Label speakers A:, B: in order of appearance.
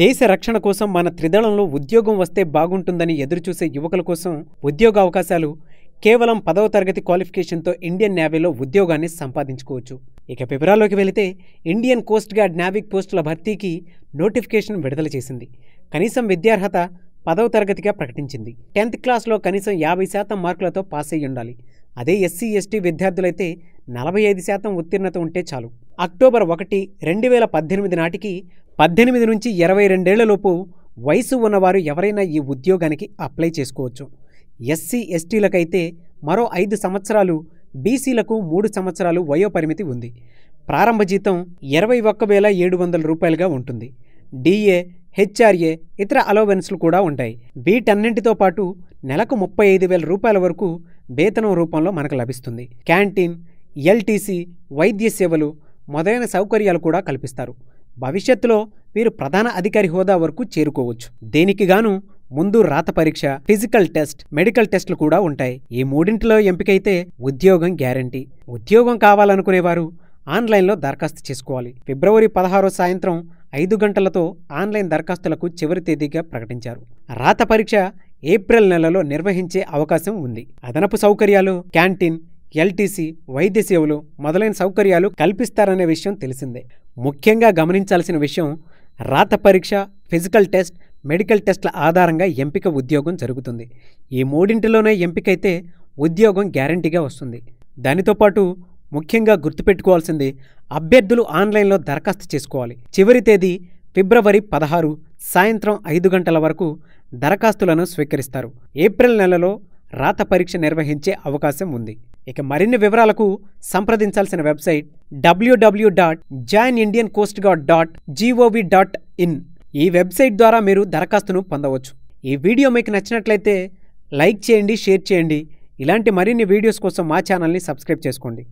A: దేశ రక్షణ కోసం మన త్రిదళంలో ఉద్యోగం వస్తే బాగుంటుందని ఎదురుచూసే యువకుల కోసం ఉద్యోగ అవకాశాలు కేవలం పదవ తరగతి క్వాలిఫికేషన్తో ఇండియన్ నేవీలో ఉద్యోగాన్ని సంపాదించుకోవచ్చు ఇక వివరాల్లోకి వెళితే ఇండియన్ కోస్ట్ గార్డ్ నావిక్ పోస్టుల భర్తీకి నోటిఫికేషన్ విడుదల చేసింది కనీసం విద్యార్హత పదవ తరగతిగా ప్రకటించింది టెన్త్ క్లాస్లో కనీసం యాభై శాతం మార్కులతో పాస్ అయి ఉండాలి అదే ఎస్సీ ఎస్టీ విద్యార్థులైతే నలభై ఐదు శాతం ఉత్తీర్ణత ఉంటే చాలు అక్టోబర్ ఒకటి రెండు వేల పద్దెనిమిది నాటికి పద్దెనిమిది నుంచి ఇరవై రెండేళ్లలోపు వయసు ఉన్నవారు ఎవరైనా ఈ ఉద్యోగానికి అప్లై చేసుకోవచ్చు ఎస్సీ ఎస్టీలకైతే మరో ఐదు సంవత్సరాలు బీసీలకు మూడు సంవత్సరాలు వయోపరిమితి ఉంది ప్రారంభ జీతం ఇరవై ఒక్క వేల ఏడు వందల రూపాయలుగా ఉంటుంది డిఏ హెచ్ఆర్ఏ ఇతర అలవెన్స్లు కూడా ఉంటాయి వీటన్నింటితో పాటు నెలకు ముప్పై ఐదు వేల రూపాయల వరకు వేతనం రూపంలో మనకు లభిస్తుంది క్యాంటీన్ ఎల్టీసీ వైద్య సేవలు మొదలైన సౌకర్యాలు కూడా కల్పిస్తారు భవిష్యత్తులో మీరు ప్రధాన అధికారి హోదా వరకు చేరుకోవచ్చు దేనికి గాను ముందు రాత పరీక్ష ఫిజికల్ టెస్ట్ మెడికల్ టెస్టులు కూడా ఉంటాయి ఈ మూడింటిలో ఎంపికైతే ఉద్యోగం గ్యారంటీ ఉద్యోగం కావాలనుకునేవారు ఆన్లైన్లో దరఖాస్తు చేసుకోవాలి ఫిబ్రవరి పదహారో సాయంత్రం ఐదు గంటలతో ఆన్లైన్ దరఖాస్తులకు చివరి తేదీగా ప్రకటించారు రాత పరీక్ష ఏప్రిల్ నెలలో నిర్వహించే అవకాశం ఉంది అదనపు సౌకర్యాలు క్యాంటీన్ ఎల్టీసీ వైద్య సేవలు మొదలైన సౌకర్యాలు కల్పిస్తారనే విషయం తెలిసిందే ముఖ్యంగా గమనించాల్సిన విషయం రాత పరీక్ష ఫిజికల్ టెస్ట్ మెడికల్ టెస్ట్ల ఆధారంగా ఎంపిక ఉద్యోగం జరుగుతుంది ఈ మూడింటిలోనే ఎంపికైతే ఉద్యోగం గ్యారంటీగా వస్తుంది దానితో పాటు ముఖ్యంగా గుర్తుపెట్టుకోవాల్సింది అభ్యర్థులు ఆన్లైన్లో దరఖాస్తు చేసుకోవాలి చివరి తేదీ ఫిబ్రవరి పదహారు సాయంత్రం ఐదు గంటల వరకు దరఖాస్తులను స్వీకరిస్తారు ఏప్రిల్ నెలలో రాత పరీక్ష నిర్వహించే అవకాశం ఉంది ఇక మరిన్ని వివరాలకు సంప్రదించాల్సిన website W W dot join Indian coast guard dot G O V dot in ఈ వెబ్సైట్ ద్వారా మీరు దరఖాస్తును పొందవచ్చు ఈ వీడియో మీకు నచ్చినట్లయితే లైక్ చేయండి షేర్ చేయండి ఇలాంటి మరిన్ని వీడియోస్ కోసం మా ఛానల్ని సబ్స్క్రైబ్ చేసుకోండి